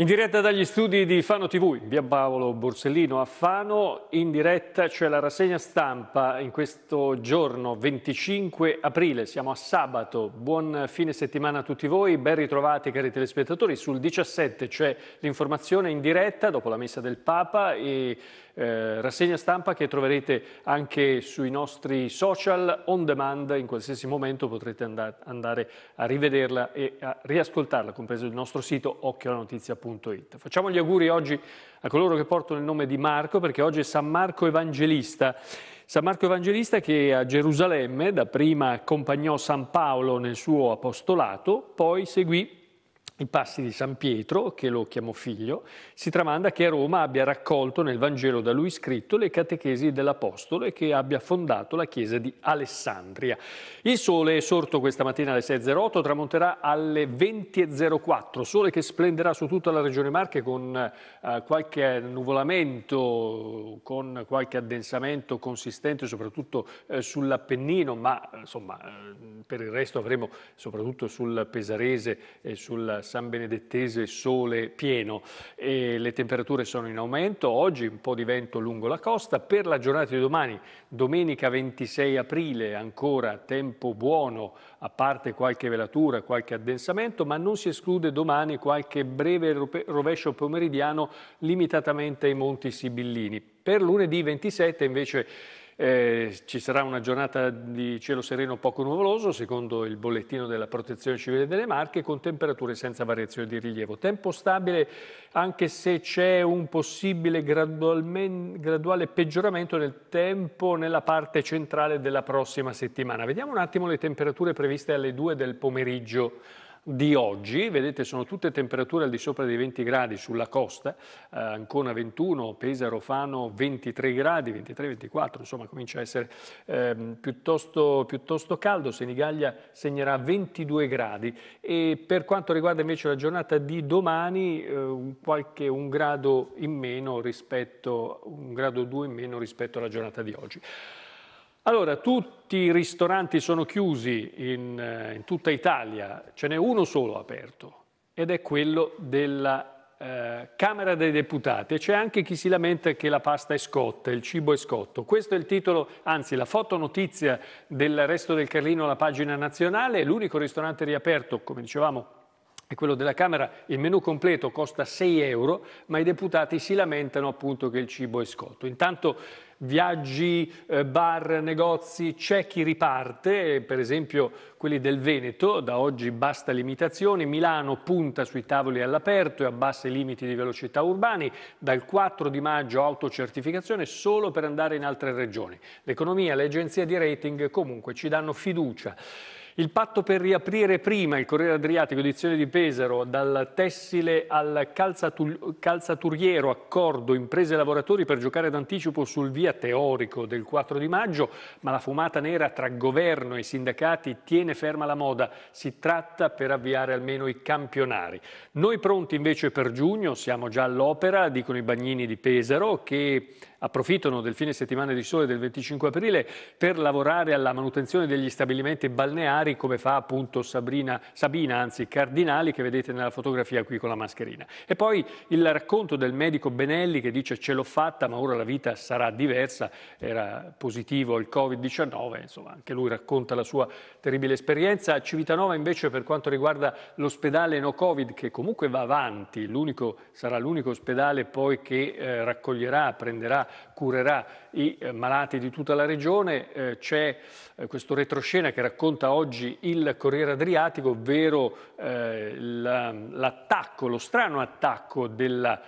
In diretta dagli studi di Fano TV, via Paolo Borsellino, a Fano, in diretta c'è la rassegna stampa in questo giorno 25 aprile, siamo a sabato, buon fine settimana a tutti voi, ben ritrovati cari telespettatori, sul 17 c'è l'informazione in diretta dopo la messa del Papa e eh, rassegna stampa che troverete anche sui nostri social on demand, in qualsiasi momento potrete andare a rivederla e a riascoltarla, compreso il nostro sito occhioalanotizia.it. Facciamo gli auguri oggi a coloro che portano il nome di Marco, perché oggi è San Marco Evangelista. San Marco Evangelista che a Gerusalemme dapprima accompagnò San Paolo nel suo apostolato, poi seguì i passi di San Pietro, che lo chiamò figlio, si tramanda che a Roma abbia raccolto nel Vangelo da lui scritto le catechesi dell'Apostolo e che abbia fondato la chiesa di Alessandria. Il sole è sorto questa mattina alle 6.08, tramonterà alle 20.04, sole che splenderà su tutta la regione Marche con eh, qualche nuvolamento, con qualche addensamento consistente soprattutto eh, sull'Appennino, ma insomma eh, per il resto avremo soprattutto sul Pesarese e sul San Benedettese sole pieno e le temperature sono in aumento, oggi un po' di vento lungo la costa, per la giornata di domani, domenica 26 aprile, ancora tempo buono, a parte qualche velatura, qualche addensamento, ma non si esclude domani qualche breve rovescio pomeridiano limitatamente ai Monti Sibillini. Per lunedì 27 invece eh, ci sarà una giornata di cielo sereno poco nuvoloso, secondo il bollettino della Protezione Civile delle Marche, con temperature senza variazioni di rilievo. Tempo stabile anche se c'è un possibile graduale peggioramento del tempo nella parte centrale della prossima settimana. Vediamo un attimo le temperature previste alle 2 del pomeriggio di oggi, vedete sono tutte temperature al di sopra dei 20 gradi sulla costa, eh, Ancona 21, Pesaro, Fano 23 gradi, 23-24, insomma comincia a essere eh, piuttosto, piuttosto, caldo, Senigallia segnerà 22 gradi e per quanto riguarda invece la giornata di domani eh, qualche, un grado in meno rispetto, un grado 2 in meno rispetto alla giornata di oggi. Allora, tutti i ristoranti sono chiusi in, eh, in tutta Italia, ce n'è uno solo aperto ed è quello della eh, Camera dei Deputati. C'è anche chi si lamenta che la pasta è scotta, il cibo è scotto. Questo è il titolo, anzi la fotonotizia del resto del Carlino alla pagina nazionale, l'unico ristorante riaperto, come dicevamo, è quello della Camera, il menù completo costa 6 euro, ma i deputati si lamentano appunto che il cibo è scotto. Intanto viaggi, eh, bar, negozi, c'è chi riparte, per esempio quelli del Veneto, da oggi basta limitazioni, Milano punta sui tavoli all'aperto e abbassa i limiti di velocità urbani, dal 4 di maggio autocertificazione solo per andare in altre regioni. L'economia le agenzie di rating comunque ci danno fiducia. Il patto per riaprire prima il Corriere Adriatico, edizione di Pesaro, dal tessile al calzaturiero, accordo imprese e lavoratori per giocare d'anticipo sul via teorico del 4 di maggio, ma la fumata nera tra governo e sindacati tiene ferma la moda. Si tratta per avviare almeno i campionari. Noi pronti invece per giugno, siamo già all'opera, dicono i bagnini di Pesaro, che approfittano del fine settimana di sole del 25 aprile per lavorare alla manutenzione degli stabilimenti balneari come fa appunto Sabrina, Sabina anzi Cardinali che vedete nella fotografia qui con la mascherina. E poi il racconto del medico Benelli che dice ce l'ho fatta ma ora la vita sarà diversa, era positivo il Covid-19, insomma anche lui racconta la sua terribile esperienza. Civitanova invece per quanto riguarda l'ospedale no Covid che comunque va avanti, sarà l'unico ospedale poi che eh, raccoglierà, prenderà curerà i eh, malati di tutta la regione. Eh, c'è eh, questo retroscena che racconta oggi il Corriere Adriatico, ovvero l'attacco, lo strano attacco della,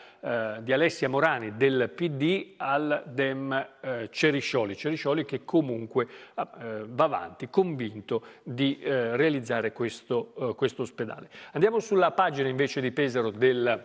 di Alessia Morani del PD al Dem Ceriscioli. Ceriscioli che comunque ah, va avanti, convinto di realizzare questo, questo ospedale. Andiamo sulla pagina invece di Pesaro del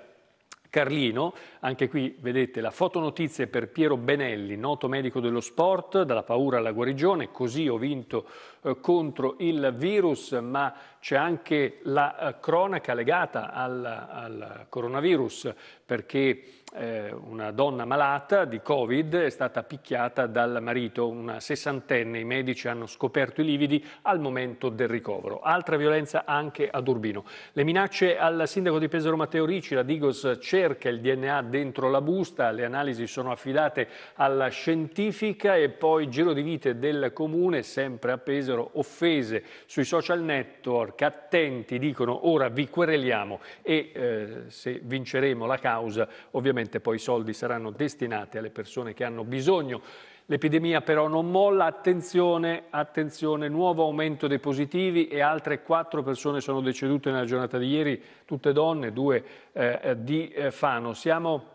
Carlino, anche qui vedete la fotonotizie per Piero Benelli, noto medico dello sport, dalla paura alla guarigione, così ho vinto eh, contro il virus, ma c'è anche la eh, cronaca legata al, al coronavirus perché eh, una donna malata di Covid è stata picchiata dal marito, una sessantenne. I medici hanno scoperto i lividi al momento del ricovero. Altra violenza anche ad Urbino. Le minacce al sindaco di Pesaro Matteo Ricci, la Digos cerca il DNA dentro la busta, le analisi sono affidate alla scientifica e poi giro di vite del comune, sempre a Pesaro, offese sui social network, attenti, dicono ora vi quereliamo e eh, se vinceremo la causa ovviamente Ovviamente poi i soldi saranno destinati alle persone che hanno bisogno. L'epidemia però non molla, attenzione, attenzione, nuovo aumento dei positivi e altre quattro persone sono decedute nella giornata di ieri, tutte donne, due eh, di eh, Fano. Siamo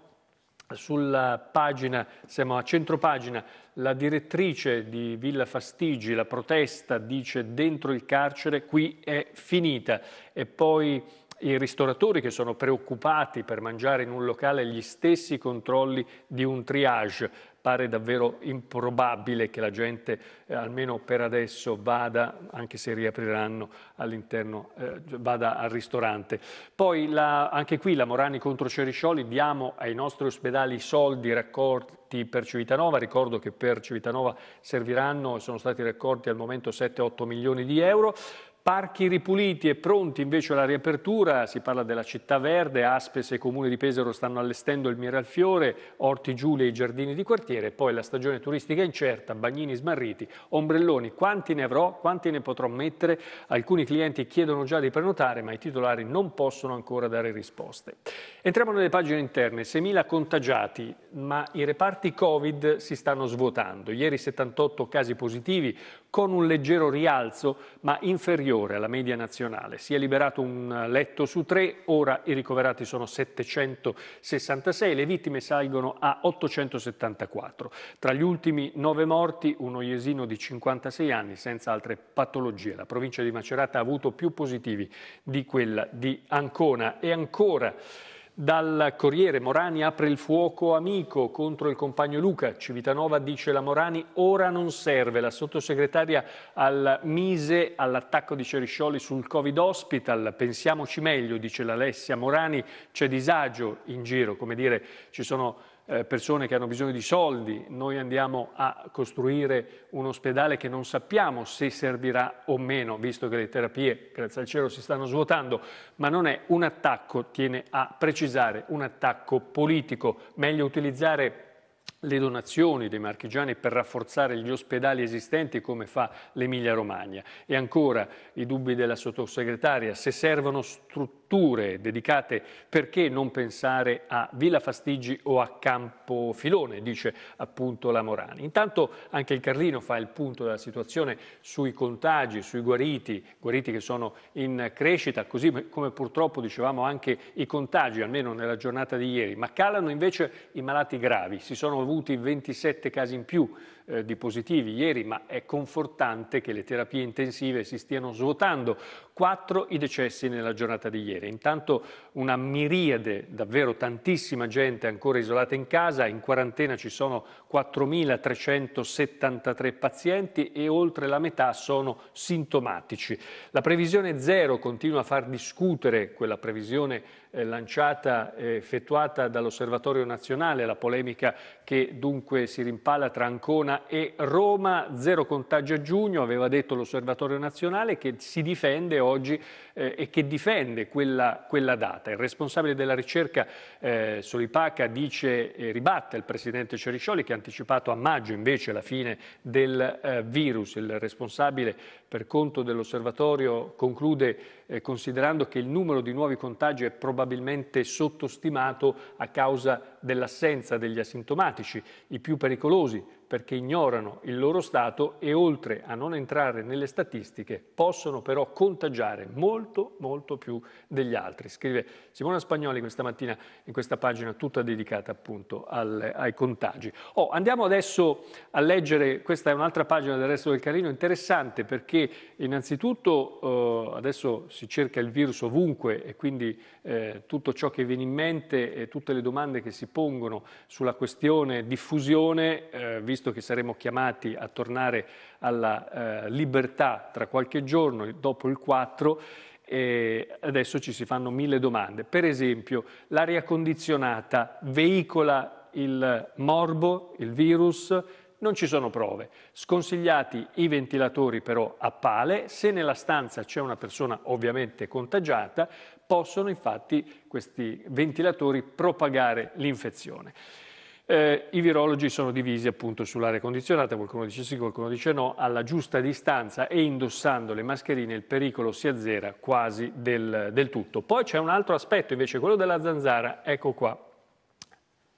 sulla pagina, siamo a centropagina, la direttrice di Villa Fastigi, la protesta dice dentro il carcere qui è finita e poi i ristoratori che sono preoccupati per mangiare in un locale gli stessi controlli di un triage. Pare davvero improbabile che la gente, eh, almeno per adesso, vada, anche se riapriranno all'interno, eh, vada al ristorante. Poi la, anche qui la Morani contro Ceriscioli, diamo ai nostri ospedali i soldi raccolti per Civitanova, ricordo che per Civitanova serviranno, sono stati raccolti al momento 7-8 milioni di euro. Parchi ripuliti e pronti invece alla riapertura, si parla della città verde, Aspes e Comune di Pesaro stanno allestendo il Miralfiore, Orti Giulia e i giardini di quartiere, poi la stagione turistica incerta, bagnini smarriti, ombrelloni, quanti ne avrò, quanti ne potrò mettere, alcuni clienti chiedono già di prenotare ma i titolari non possono ancora dare risposte. Entriamo nelle pagine interne, 6.000 contagiati ma i reparti Covid si stanno svuotando, ieri 78 casi positivi, con un leggero rialzo ma inferiore alla media nazionale. Si è liberato un letto su tre, ora i ricoverati sono 766, le vittime salgono a 874. Tra gli ultimi nove morti uno iesino di 56 anni senza altre patologie. La provincia di Macerata ha avuto più positivi di quella di Ancona e ancora dal Corriere Morani apre il fuoco amico contro il compagno Luca. Civitanova dice la Morani ora non serve. La sottosegretaria al Mise all'attacco di Ceriscioli sul Covid Hospital. Pensiamoci meglio, dice l'Alessia Morani. C'è disagio in giro, come dire, ci sono eh, persone che hanno bisogno di soldi, noi andiamo a costruire un ospedale che non sappiamo se servirà o meno, visto che le terapie, grazie al cielo, si stanno svuotando, ma non è un attacco, tiene a precisare, un attacco politico, meglio utilizzare le donazioni dei marchigiani per rafforzare gli ospedali esistenti come fa l'Emilia Romagna. E ancora i dubbi della sottosegretaria, se servono strutture dedicate, perché non pensare a Villa Fastigi o a Campo Filone, dice appunto la Morani. Intanto anche il Carlino fa il punto della situazione sui contagi, sui guariti, guariti che sono in crescita, così come purtroppo dicevamo anche i contagi, almeno nella giornata di ieri, ma calano invece i malati gravi, si sono avuto 27 casi in più eh, di positivi ieri, ma è confortante che le terapie intensive si stiano svuotando. Quattro i decessi nella giornata di ieri. Intanto una miriade, davvero tantissima gente ancora isolata in casa, in quarantena ci sono 4.373 pazienti e oltre la metà sono sintomatici. La previsione zero continua a far discutere quella previsione eh, lanciata, eh, effettuata dall'Osservatorio nazionale, la polemica che dunque si rimpala tra Ancona Verona e Roma, zero contagio a giugno, aveva detto l'Osservatorio Nazionale che si difende oggi eh, e che difende quella, quella, data. Il responsabile della ricerca eh, Solipaca dice, e eh, ribatte il presidente Ceriscioli che ha anticipato a maggio invece la fine del eh, virus. Il responsabile per conto dell'Osservatorio conclude eh, considerando che il numero di nuovi contagi è probabilmente sottostimato a causa dell'assenza degli asintomatici, i più pericolosi perché ignorano il loro stato e oltre a non entrare nelle statistiche possono però contagiare molto molto più degli altri. Scrive Simona Spagnoli questa mattina in questa pagina tutta dedicata appunto al, ai contagi. Oh, andiamo adesso a leggere, questa è un'altra pagina del resto del carino, interessante perché innanzitutto eh, adesso si cerca il virus ovunque e quindi eh, tutto ciò che viene in mente e tutte le domande che si pongono sulla questione diffusione, eh, visto visto che saremo chiamati a tornare alla eh, libertà tra qualche giorno, dopo il 4, eh, adesso ci si fanno mille domande. Per esempio, l'aria condizionata veicola il morbo, il virus, non ci sono prove. Sconsigliati i ventilatori però a pale, se nella stanza c'è una persona ovviamente contagiata, possono infatti questi ventilatori propagare l'infezione. Eh, I virologi sono divisi appunto sull'aria condizionata, qualcuno dice sì, qualcuno dice no, alla giusta distanza e indossando le mascherine il pericolo si azzera quasi del, del tutto. Poi c'è un altro aspetto invece, quello della zanzara, ecco qua.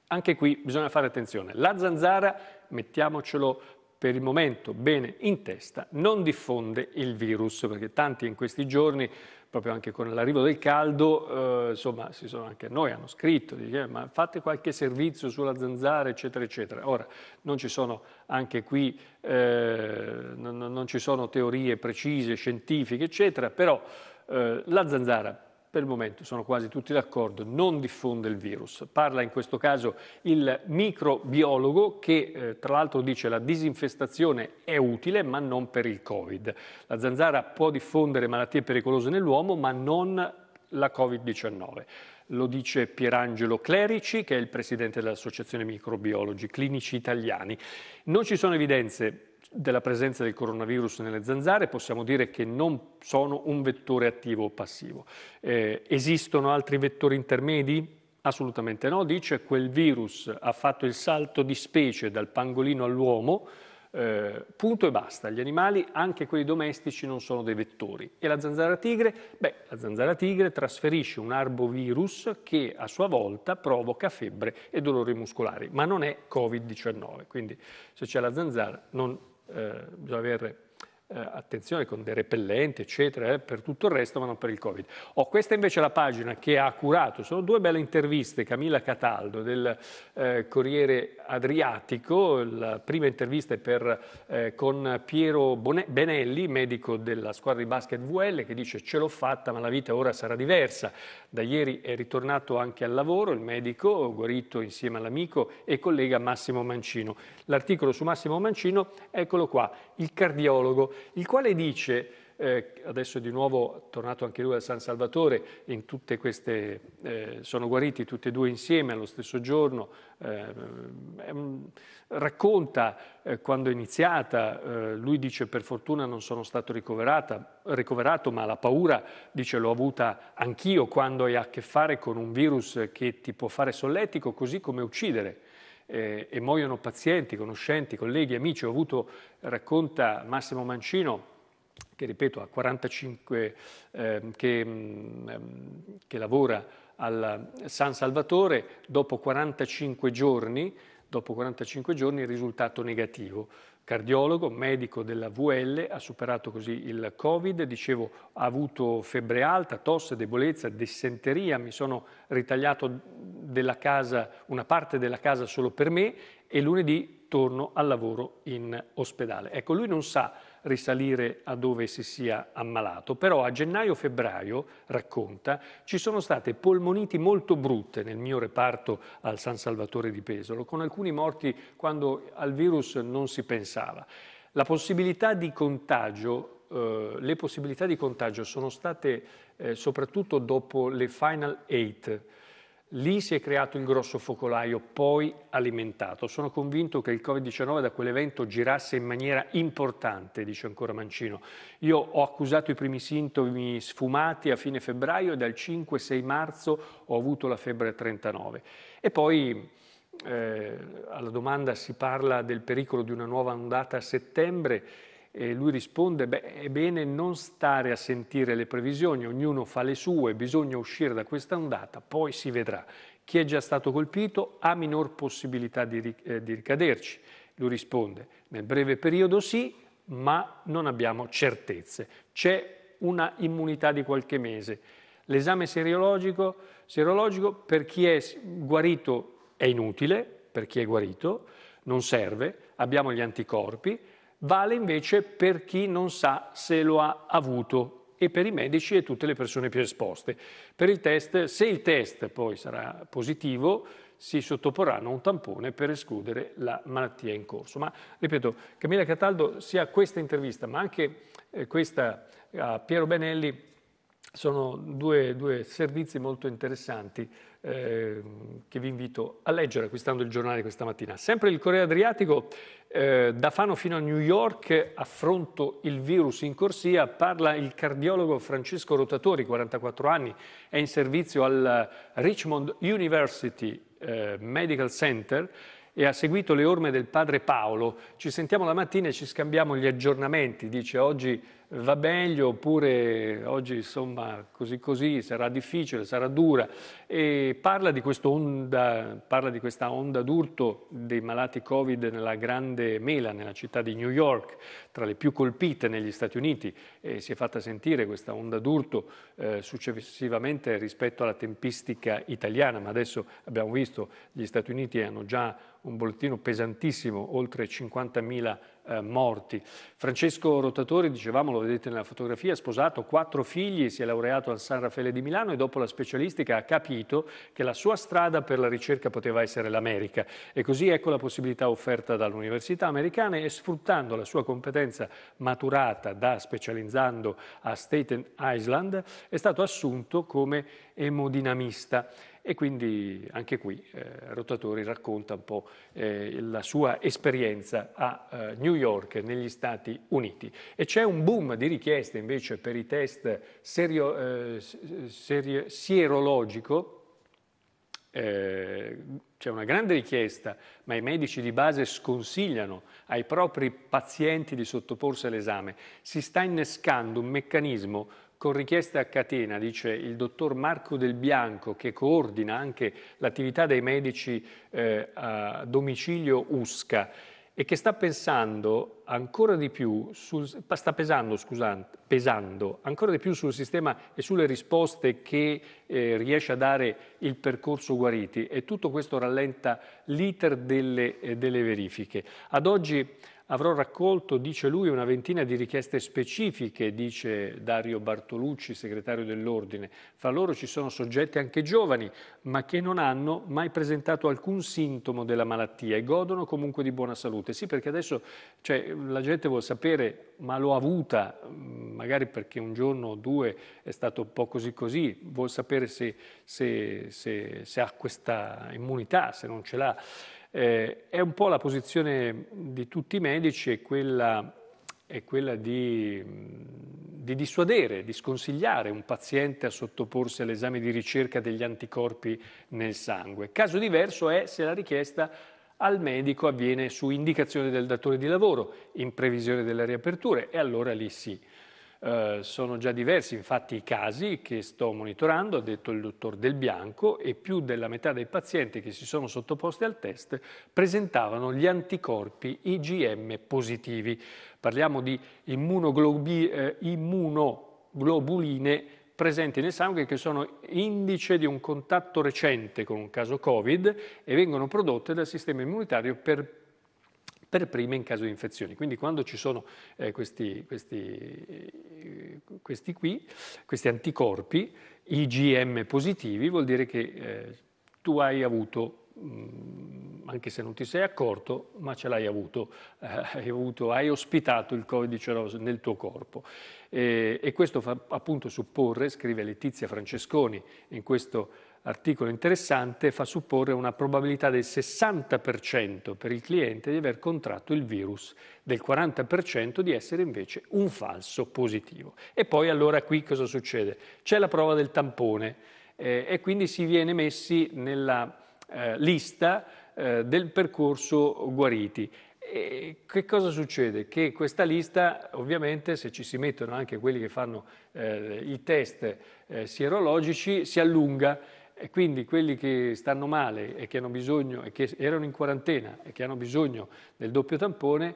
Anche qui bisogna fare attenzione. La zanzara, mettiamocelo per il momento bene in testa, non diffonde il virus, perché tanti in questi giorni, proprio anche con l'arrivo del caldo, eh, insomma, si sono anche a noi, hanno scritto, dice, eh, ma fate qualche servizio sulla zanzara, eccetera, eccetera. Ora, non ci sono anche qui, eh, non, non, ci sono teorie precise, scientifiche, eccetera, però eh, la zanzara per il momento sono quasi tutti d'accordo, non diffonde il virus. Parla in questo caso il microbiologo che eh, tra l'altro dice che la disinfestazione è utile ma non per il Covid. La zanzara può diffondere malattie pericolose nell'uomo ma non la Covid-19. Lo dice Pierangelo Clerici, che è il presidente dell'Associazione Microbiologi Clinici Italiani. Non ci sono evidenze della presenza del coronavirus nelle zanzare possiamo dire che non sono un vettore attivo o passivo. Eh, esistono altri vettori intermedi? Assolutamente no, dice quel virus ha fatto il salto di specie dal pangolino all'uomo, eh, punto e basta. Gli animali, anche quelli domestici, non sono dei vettori. E la zanzara tigre? Beh, la zanzara tigre trasferisce un arbovirus che a sua volta provoca febbre e dolori muscolari, ma non è Covid-19. Quindi se c'è la zanzara non eh, bisogna avere eh, attenzione, con dei repellenti, eccetera, eh, per tutto il resto, ma non per il Covid. Oh, questa invece la pagina che ha curato, sono due belle interviste, Camilla Cataldo del eh, Corriere Adriatico, la prima intervista è per, eh, con Piero Benelli, medico della squadra di basket VL, che dice ce l'ho fatta ma la vita ora sarà diversa. Da ieri è ritornato anche al lavoro il medico, guarito insieme all'amico e collega Massimo Mancino. L'articolo su Massimo Mancino, eccolo qua, il cardiologo il quale dice, eh, adesso di nuovo tornato anche lui a San Salvatore, in tutte queste, eh, sono guariti tutti e due insieme allo stesso giorno, eh, racconta eh, quando è iniziata, eh, lui dice per fortuna non sono stato ricoverato, ma la paura, dice l'ho avuta anch'io quando hai a che fare con un virus che ti può fare solletico così come uccidere eh, e muoiono pazienti, conoscenti, colleghi, amici. Ho avuto, racconta Massimo Mancino, che ripeto ha 45, eh, che, mh, ehm, che lavora al San Salvatore, dopo 45 giorni, dopo 45 giorni il risultato negativo cardiologo, medico della VL, ha superato così il Covid, dicevo ha avuto febbre alta, tosse, debolezza, dissenteria, mi sono ritagliato casa, una parte della casa solo per me e lunedì torno al lavoro in ospedale. Ecco, lui non sa risalire a dove si sia ammalato, però a gennaio-febbraio, racconta, ci sono state polmoniti molto brutte nel mio reparto al San Salvatore di Pesolo, con alcuni morti quando al virus non si pensava. La possibilità di contagio, eh, le possibilità di contagio sono state eh, soprattutto dopo le Final Eight, Lì si è creato il grosso focolaio, poi alimentato. Sono convinto che il Covid-19 da quell'evento girasse in maniera importante, dice ancora Mancino. Io ho accusato i primi sintomi sfumati a fine febbraio e dal 5-6 marzo ho avuto la febbre 39. E poi eh, alla domanda si parla del pericolo di una nuova ondata a settembre. E lui risponde, beh, è bene non stare a sentire le previsioni, ognuno fa le sue, bisogna uscire da questa ondata, poi si vedrà. Chi è già stato colpito ha minor possibilità di, eh, di ricaderci. Lui risponde, nel breve periodo sì, ma non abbiamo certezze. C'è una immunità di qualche mese. L'esame serologico, serologico per chi è guarito è inutile, per chi è guarito non serve, abbiamo gli anticorpi, vale invece per chi non sa se lo ha avuto e per i medici e tutte le persone più esposte. Per il test, se il test poi sarà positivo, si sottoporranno a un tampone per escludere la malattia in corso. Ma ripeto, Camilla Cataldo, sia questa intervista, ma anche eh, questa a Piero Benelli, sono due, due servizi molto interessanti Ehm, che vi invito a leggere acquistando il giornale questa mattina. Sempre il Corriere Adriatico, eh, da Fano fino a New York, affronto il virus in corsia, parla il cardiologo Francesco Rotatori, 44 anni, è in servizio al Richmond University eh, Medical Center e ha seguito le orme del padre Paolo. Ci sentiamo la mattina e ci scambiamo gli aggiornamenti, dice oggi va meglio oppure oggi insomma così così sarà difficile, sarà dura e parla di, onda, parla di questa onda d'urto dei malati Covid nella grande mela, nella città di New York, tra le più colpite negli Stati Uniti e si è fatta sentire questa onda d'urto eh, successivamente rispetto alla tempistica italiana, ma adesso abbiamo visto gli Stati Uniti hanno già un bollettino pesantissimo, oltre 50.000 eh, morti. Francesco Rotatori, dicevamo, lo vedete nella fotografia, è sposato, quattro figli, si è laureato al San Raffaele di Milano e dopo la specialistica ha capito che la sua strada per la ricerca poteva essere l'America e così ecco la possibilità offerta dall'Università americana e sfruttando la sua competenza maturata da specializzando a Staten Island è stato assunto come emodinamista e quindi anche qui eh, Rotatori racconta un po' eh, la sua esperienza a eh, New York, negli Stati Uniti. E c'è un boom di richieste invece per i test serio, eh, serio, sierologico, eh, c'è una grande richiesta, ma i medici di base sconsigliano ai propri pazienti di sottoporsi all'esame. Si sta innescando un meccanismo con richieste a catena, dice il dottor Marco Del Bianco, che coordina anche l'attività dei medici eh, a domicilio USCA e che sta pensando ancora di più sul, sta pesando, scusate, pesando ancora di più sul sistema e sulle risposte che eh, riesce a dare il percorso Guariti e tutto questo rallenta l'iter delle, eh, delle verifiche. Ad oggi Avrò raccolto, dice lui, una ventina di richieste specifiche, dice Dario Bartolucci, segretario dell'Ordine. Fra loro ci sono soggetti anche giovani, ma che non hanno mai presentato alcun sintomo della malattia e godono comunque di buona salute. Sì, perché adesso cioè, la gente vuole sapere, ma l'ho avuta, mm, magari perché un giorno o due è stato un po' così così, vuol sapere se, se, se, se ha questa immunità, se non ce l'ha. Eh, è un po' la posizione di tutti i medici è quella, è quella di, di, dissuadere, di sconsigliare un paziente a sottoporsi all'esame di ricerca degli anticorpi nel sangue. Caso diverso è se la richiesta al medico avviene su indicazione del datore di lavoro, in previsione delle riaperture, e allora lì sì. Eh, sono già diversi infatti i casi che sto monitorando, ha detto il dottor Del Bianco, e più della metà dei pazienti che si sono sottoposti al test presentavano gli anticorpi IgM positivi. Parliamo di eh, immunoglobuline presenti nel sangue che sono indice di un contatto recente con un caso Covid e vengono prodotte dal sistema immunitario per per prime in caso di infezioni. Quindi quando ci sono eh, questi, questi, eh, questi, qui, questi anticorpi IgM positivi, vuol dire che eh, tu hai avuto, mh, mm, anche se non ti sei accorto, ma ce l'hai avuto, eh, hai, avuto hai, ospitato il Covid-19 nel tuo corpo. E, eh, e questo fa appunto supporre, scrive Letizia Francesconi in questo articolo interessante fa supporre una probabilità del 60% per il cliente di aver contratto il virus, del 40% di essere invece un falso positivo. E poi allora qui cosa succede? C'è la prova del tampone eh, e quindi si viene messi nella eh, lista eh, del percorso guariti. E che cosa succede? Che questa lista, ovviamente, se ci si mettono anche quelli che fanno eh, i test eh, sierologici, si allunga e quindi quelli che stanno male e che, hanno bisogno, e che erano in quarantena e che hanno bisogno del doppio tampone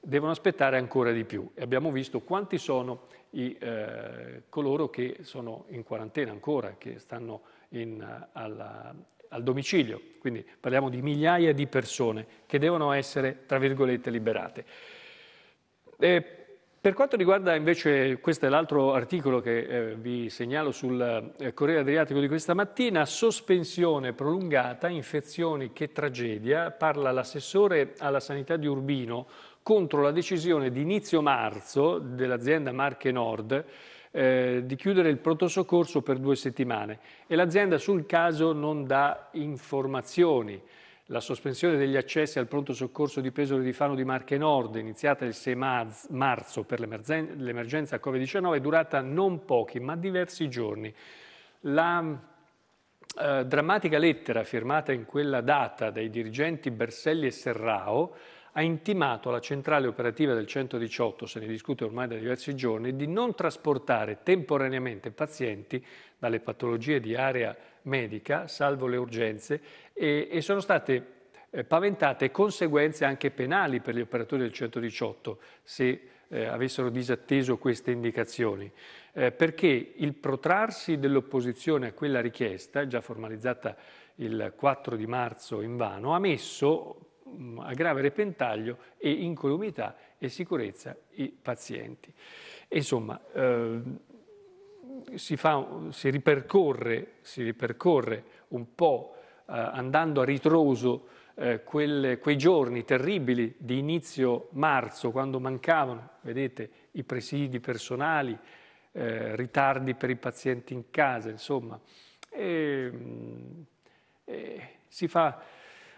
devono aspettare ancora di più. E abbiamo visto quanti sono i, eh, coloro che sono in quarantena ancora, che stanno in, alla, al domicilio. Quindi parliamo di migliaia di persone che devono essere, tra virgolette, liberate. E per quanto riguarda invece, questo è l'altro articolo che eh, vi segnalo sul eh, Corriere Adriatico di questa mattina, sospensione prolungata, infezioni che tragedia, parla l'assessore alla sanità di Urbino contro la decisione di inizio marzo dell'azienda Marche Nord eh, di chiudere il pronto per due settimane e l'azienda sul caso non dà informazioni. La sospensione degli accessi al pronto soccorso di Pesaro di Fano di Marche Nord, iniziata il 6 marzo per l'emergenza Covid-19, è durata non pochi ma diversi giorni. La eh, drammatica lettera firmata in quella data dai dirigenti Berselli e Serrao ha intimato alla centrale operativa del 118, se ne discute ormai da diversi giorni, di non trasportare temporaneamente pazienti dalle patologie di area medica, salvo le urgenze, e, e sono state eh, paventate conseguenze anche penali per gli operatori del 118 se eh, avessero disatteso queste indicazioni, eh, perché il protrarsi dell'opposizione a quella richiesta, già formalizzata il 4 di marzo in vano, ha messo Mm, a grave repentaglio e incolumità e sicurezza i pazienti. insomma, eh, si, fa, si, ripercorre, si, ripercorre, un po' eh, andando a ritroso eh, quel, quei giorni terribili di inizio marzo, quando mancavano, vedete, i presidi personali, eh, ritardi per i pazienti in casa, insomma, e, ehm, e eh, si fa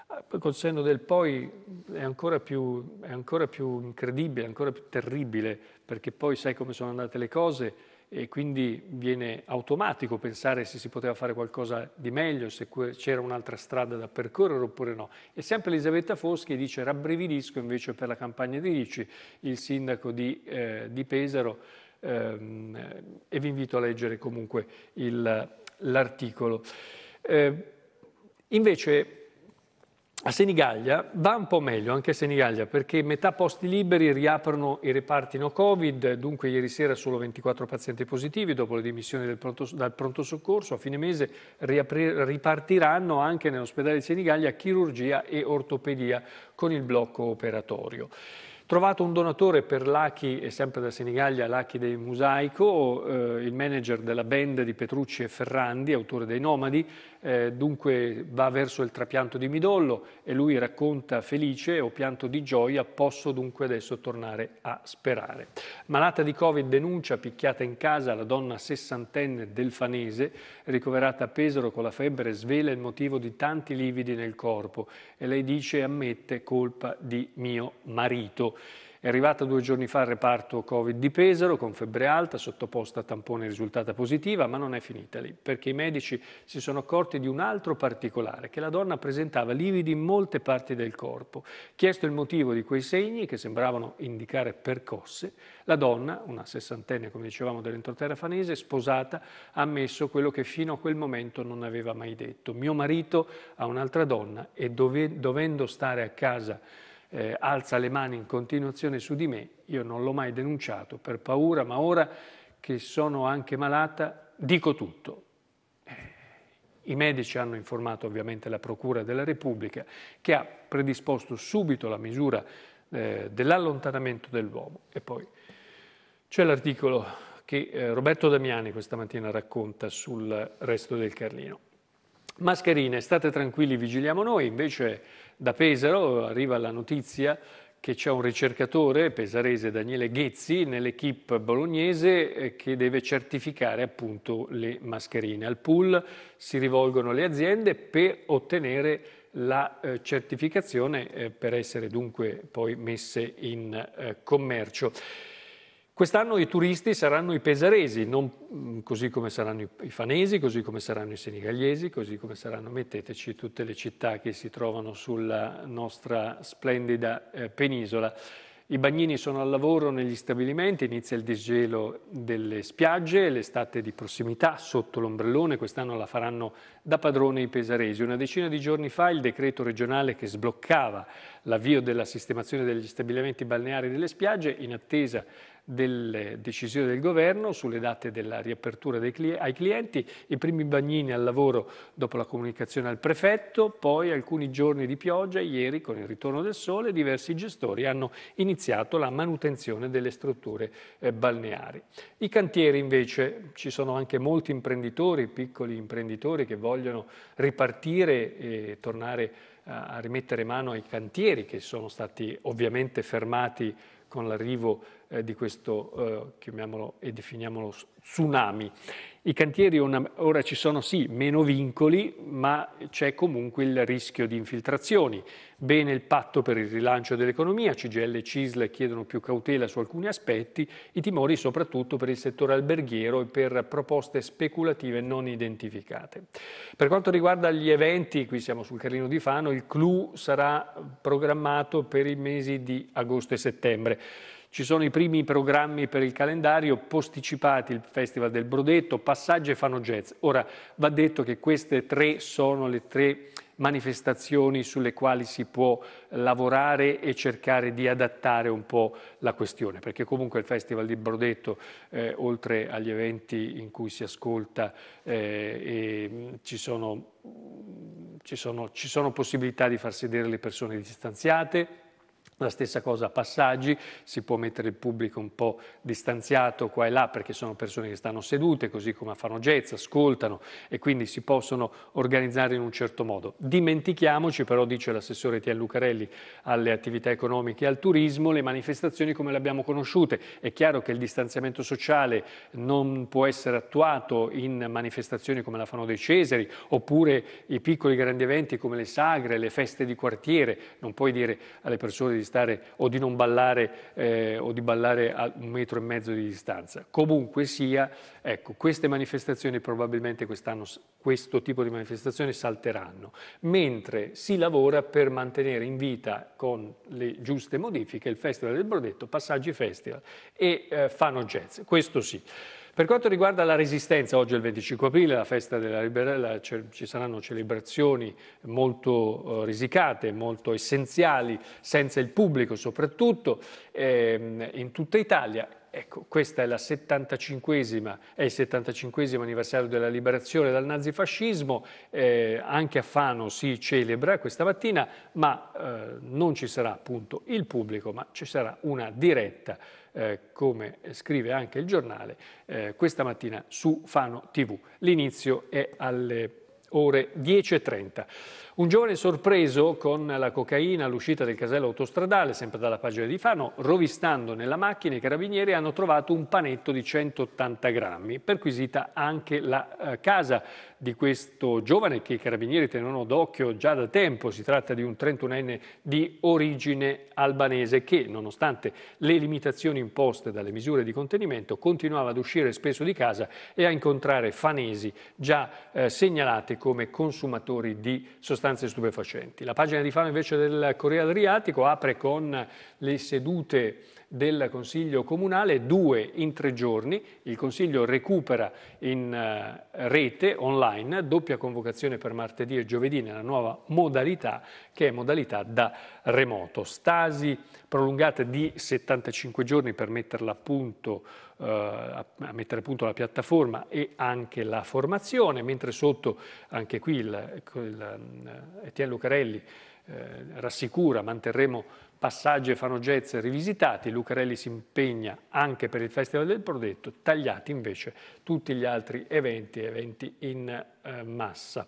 eh, col senno del poi è ancora, più, è ancora più incredibile, ancora più terribile, perché poi sai come sono andate le cose e quindi viene automatico pensare se si poteva fare qualcosa di meglio, se c'era un'altra strada da percorrere oppure no. E sempre Elisabetta Foschi dice rabbrividisco invece per la campagna di Ricci, il sindaco di, eh, di Pesaro, ehm, e vi invito a leggere comunque l'articolo. Eh, invece a Senigallia va un po' meglio, anche a Senigallia, perché metà posti liberi riaprono i reparti no Covid, dunque ieri sera solo 24 pazienti positivi, dopo le dimissioni pronto, dal pronto soccorso, a fine mese riapri, ripartiranno anche nell'ospedale di Senigallia chirurgia e ortopedia con il blocco operatorio. Trovato un donatore per l'Achi, e sempre da Senigallia, l'Achi dei Musaico, eh, il manager della band di Petrucci e Ferrandi, autore dei Nomadi, eh, dunque va verso il trapianto di midollo e lui racconta felice ho pianto di gioia, posso dunque adesso tornare a sperare. Malata di Covid denuncia picchiata in casa la donna sessantenne del Fanese, ricoverata a Pesaro con la febbre, svela il motivo di tanti lividi nel corpo e lei dice ammette colpa di mio marito. È arrivata due giorni fa al reparto Covid di Pesaro con febbre alta, sottoposta a tampone risultata positiva, ma non è finita lì, perché i medici si sono accorti di un altro particolare, che la donna presentava lividi in molte parti del corpo. Chiesto il motivo di quei segni, che sembravano indicare percosse, la donna, una sessantenne, come dicevamo, dell'entroterra fanese, sposata, ha ammesso quello che fino a quel momento non aveva mai detto. Mio marito ha un'altra donna e dove, dovendo stare a casa eh, alza le mani in continuazione su di me, io non l'ho mai denunciato per paura, ma ora che sono anche malata dico tutto. Eh, I medici hanno informato ovviamente la Procura della Repubblica che ha predisposto subito la misura eh, dell'allontanamento dell'uomo. E poi c'è l'articolo che eh, Roberto Damiani questa mattina racconta sul resto del Carlino. Mascherine, state tranquilli, vigiliamo noi, invece da Pesaro arriva la notizia che c'è un ricercatore pesarese Daniele Ghezzi nell'equipe bolognese eh, che deve certificare appunto le mascherine. Al pool si rivolgono le aziende per ottenere la eh, certificazione eh, per essere dunque poi messe in commercio. Quest'anno i turisti saranno i pesaresi, non, mm, così come saranno i fanesi, così come saranno i senigallesi, così come saranno, metteteci, tutte le città che si trovano sulla nostra splendida eh, penisola. I bagnini sono al lavoro negli stabilimenti, inizia il disgelo delle spiagge, l'estate di prossimità sotto l'ombrellone, quest'anno la faranno da padrone i pesaresi. Una decina di giorni fa il decreto regionale che sbloccava l'avvio della sistemazione degli stabilimenti balneari delle spiagge in attesa delle decisioni del governo sulle date della riapertura cli ai clienti, i primi bagnini al lavoro dopo la comunicazione al prefetto, poi alcuni giorni di pioggia, ieri con il ritorno del sole diversi gestori hanno iniziato la manutenzione delle strutture eh, balneari. I cantieri invece, ci sono anche molti imprenditori, piccoli imprenditori che vogliono ripartire e tornare a rimettere mano ai cantieri che sono stati ovviamente fermati con l'arrivo eh, di questo, eh, chiamiamolo e definiamolo tsunami. I cantieri una, ora ci sono sì meno vincoli, ma c'è comunque il rischio di infiltrazioni. Bene il patto per il rilancio dell'economia, CGL e CISL chiedono più cautela su alcuni aspetti, i timori soprattutto per il settore alberghiero e per proposte speculative non identificate. Per quanto riguarda gli eventi, qui siamo sul Carlino di Fano, il clou sarà programmato per i mesi di agosto e settembre. Ci sono i primi programmi per il calendario, posticipati il Festival del Brodetto, Passaggio e Fano Jazz. Ora, va detto che queste tre sono le tre manifestazioni sulle quali si può lavorare e cercare di adattare un po' la questione, perché comunque il Festival di Brodetto, eh, oltre agli eventi in cui si ascolta, eh, ci, sono, ci, sono, ci sono possibilità di far sedere le persone distanziate, la stessa cosa a passaggi, si può mettere il pubblico un po' distanziato qua e là perché sono persone che stanno sedute, così come fanno jazz, ascoltano e quindi si possono organizzare in un certo modo. Dimentichiamoci però, dice l'assessore Tian Lucarelli alle attività economiche e al turismo, le manifestazioni come le abbiamo conosciute. È chiaro che il distanziamento sociale non può essere attuato in manifestazioni come la fanno dei Cesari oppure i piccoli grandi eventi come le sagre, le feste di quartiere. Non puoi dire alle persone di stare o di non ballare eh, o di ballare a un metro e mezzo di distanza. Comunque sia, ecco, queste manifestazioni probabilmente quest'anno questo tipo di manifestazioni salteranno, mentre si lavora per mantenere in vita con le giuste modifiche il Festival del Brodetto, Passaggi Festival e eh, Fano Jazz. Questo sì. Per quanto riguarda la resistenza, oggi è il 25 aprile, la festa della liberazione, ci saranno celebrazioni molto eh, risicate, molto essenziali, senza il pubblico soprattutto, ehm, in tutta Italia. Ecco, questa è, è il 75 anniversario della liberazione dal nazifascismo, eh, anche a Fano si celebra questa mattina, ma eh, non ci sarà appunto il pubblico, ma ci sarà una diretta, eh, come scrive anche il giornale, eh, questa mattina su Fano TV. L'inizio è alle ore 10.30. Un giovane sorpreso con la cocaina all'uscita del casello autostradale, sempre dalla pagina di Fano, rovistando nella macchina i carabinieri hanno trovato un panetto di 180 grammi, perquisita anche la eh, casa di questo giovane che i carabinieri tenevano d'occhio già da tempo, si tratta di un 31enne di origine albanese che, nonostante le limitazioni imposte dalle misure di contenimento, continuava ad uscire spesso di casa e a incontrare fanesi già eh, segnalati come consumatori di sostanze sostanze stupefacenti. La pagina di fama invece del Corriere Adriatico apre con le sedute del Consiglio Comunale, due in tre giorni, il Consiglio recupera in eh, rete, online, doppia convocazione per martedì e giovedì nella nuova modalità che è modalità da remoto. Stasi prolungate di 75 giorni per metterla eh, a punto a mettere a punto la piattaforma e anche la formazione, mentre sotto anche qui il, il, eh, Etienne Lucarelli eh, rassicura manterremo Passaggi e Fano Jazz rivisitati, Lucarelli si impegna anche per il Festival del Prodetto, tagliati invece tutti gli altri eventi, eventi in eh, massa,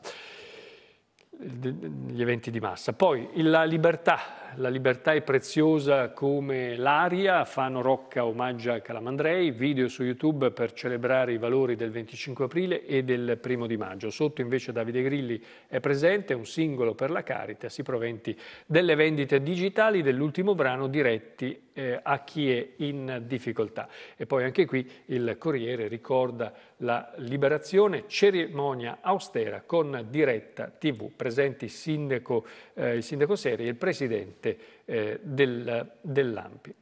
gli eventi di massa. Poi la libertà la libertà è preziosa come l'aria, Fano Rocca omaggia Calamandrei, video su YouTube per celebrare i valori del 25 aprile e del primo di maggio. Sotto invece Davide Grilli è presente, un singolo per la Caritas, i proventi delle vendite digitali dell'ultimo brano diretti eh, a chi è in difficoltà. E poi anche qui il Corriere ricorda la liberazione, cerimonia austera con diretta TV, presenti il sindaco, eh, il sindaco Seri e il presidente 7 eh, del, dell'AMPI.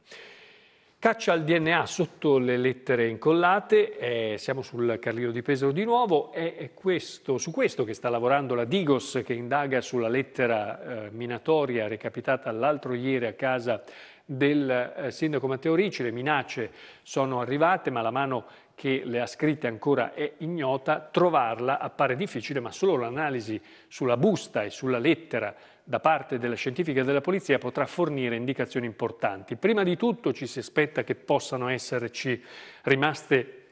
Caccia al DNA sotto le lettere incollate, eh, siamo sul Carlino di Pesaro di nuovo, è questo, su questo che sta lavorando la Digos che indaga sulla lettera eh, minatoria recapitata l'altro ieri a casa del eh, sindaco Matteo Ricci, le minacce sono arrivate ma la mano che le ha scritte ancora è ignota, trovarla appare difficile ma solo l'analisi sulla busta e sulla lettera da parte della scientifica e della polizia potrà fornire indicazioni importanti. Prima di tutto ci si aspetta che possano esserci rimaste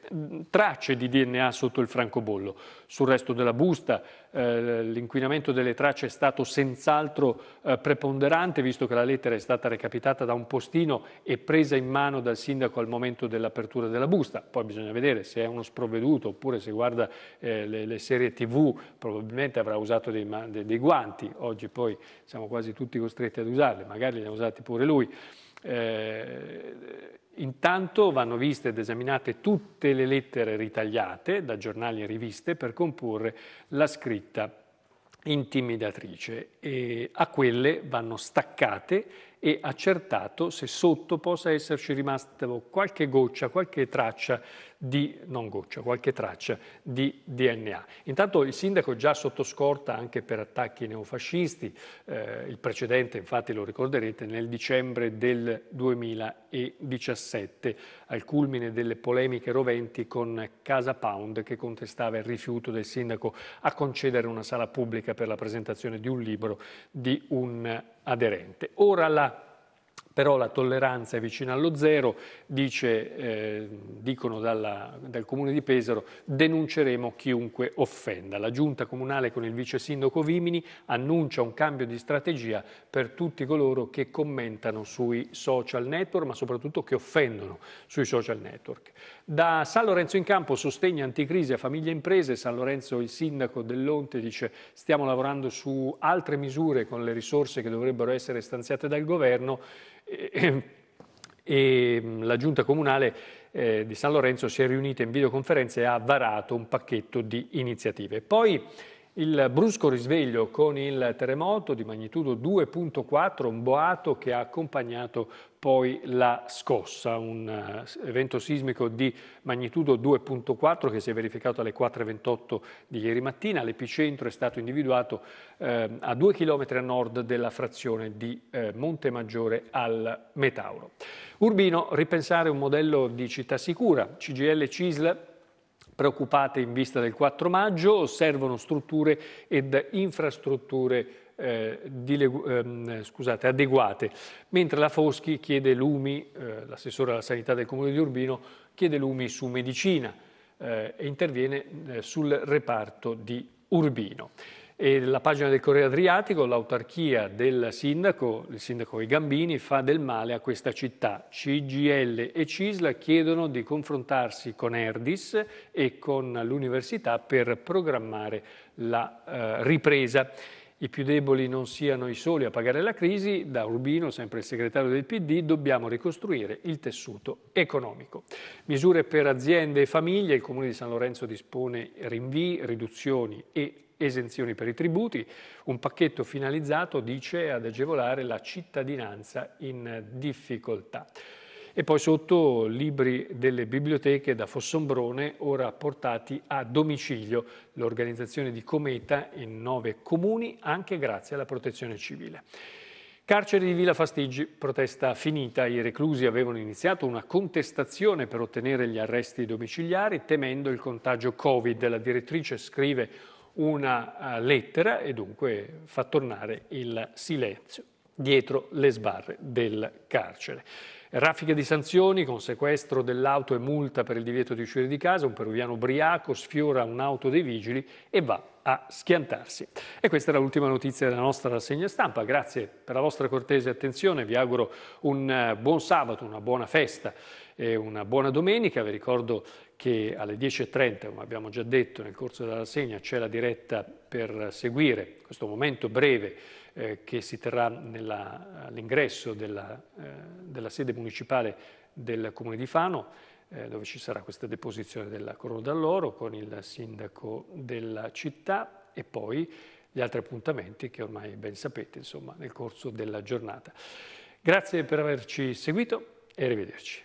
tracce di DNA sotto il francobollo. Sul resto della busta eh, l'inquinamento delle tracce è stato senz'altro eh, preponderante, visto che la lettera è stata recapitata da un postino e presa in mano dal sindaco al momento dell'apertura della busta. Poi bisogna vedere se è uno sprovveduto oppure se guarda eh, le, le, serie tv, probabilmente avrà usato dei, dei guanti. Oggi poi siamo quasi tutti costretti ad usarli, magari li ha usati pure lui. Eh, intanto vanno viste ed esaminate tutte le lettere ritagliate da giornali e riviste per comporre la scritta intimidatrice e a quelle vanno staccate e accertato se sotto possa esserci rimasto qualche goccia, qualche traccia di, non goccia, qualche traccia di DNA. Intanto il sindaco è già sotto scorta anche per attacchi neofascisti, eh, il precedente infatti lo ricorderete nel dicembre del 2017, al culmine delle polemiche roventi con Casa Pound che contestava il rifiuto del sindaco a concedere una sala pubblica per la presentazione di un libro di un aderente. Ora la però la tolleranza è vicina allo zero, dice, eh, dicono dalla, dal comune di Pesaro, denunceremo chiunque offenda. La giunta comunale con il vice sindaco Vimini annuncia un cambio di strategia per tutti coloro che commentano sui social network, ma soprattutto che offendono sui social network. Da San Lorenzo in Campo, sostegno anticrisi a famiglie e imprese, San Lorenzo il sindaco dell'Onte dice stiamo lavorando su altre misure con le risorse che dovrebbero essere stanziate dal governo e, e la giunta comunale eh, di San Lorenzo si è riunita in videoconferenza e ha varato un pacchetto di iniziative. Poi il brusco risveglio con il terremoto di magnitudo 2.4, un boato che ha accompagnato poi la scossa, un eh, evento sismico di magnitudo 2.4 che si è verificato alle 4.28 di ieri mattina. L'epicentro è stato individuato eh, a 2 km a nord della frazione di eh, Maggiore al Metauro. Urbino, ripensare un modello di città sicura. CGL Cisla preoccupate in vista del 4 maggio, servono strutture ed infrastrutture eh, di, ehm, scusate, adeguate, mentre la Foschi chiede lumi, eh, l'assessore alla sanità del comune di Urbino chiede lumi su medicina eh, e interviene eh, sul reparto di Urbino. E la pagina del Corriere Adriatico, l'autarchia del sindaco, il sindaco e Gambini, fa del male a questa città. CGL e Cisla chiedono di confrontarsi con Erdis e con l'università per programmare la eh, ripresa. I più deboli non siano i soli a pagare la crisi, da Urbino, sempre il segretario del PD, dobbiamo ricostruire il tessuto economico. Misure per aziende e famiglie, il Comune di San Lorenzo dispone rinvii, riduzioni e esenzioni per i tributi, un pacchetto finalizzato, dice, ad agevolare la cittadinanza in difficoltà. E poi sotto libri delle biblioteche da Fossombrone, ora portati a domicilio, l'organizzazione di Cometa in nove comuni, anche grazie alla protezione civile. Carcere di Villa Fastiggi, protesta finita. I reclusi avevano iniziato una contestazione per ottenere gli arresti domiciliari temendo il contagio Covid. La direttrice scrive una eh, lettera e dunque fa tornare il silenzio dietro le sbarre del carcere. Raffiche di sanzioni con sequestro dell'auto e multa per il divieto di uscire di casa, un peruviano ubriaco sfiora un'auto dei vigili e va a schiantarsi. E questa era l'ultima notizia della nostra rassegna stampa. Grazie per la vostra cortese attenzione, vi auguro un eh, buon sabato, una buona festa e una buona domenica. Vi ricordo che alle 10.30, come abbiamo già detto nel corso della rassegna, c'è la diretta per seguire questo momento breve eh, che si terrà all'ingresso della, eh, della, sede municipale del Comune di Fano, eh, dove ci sarà questa deposizione della Corona d'Alloro con il sindaco della città e poi gli altri appuntamenti che ormai ben sapete insomma, nel corso della giornata. Grazie per averci seguito e arrivederci.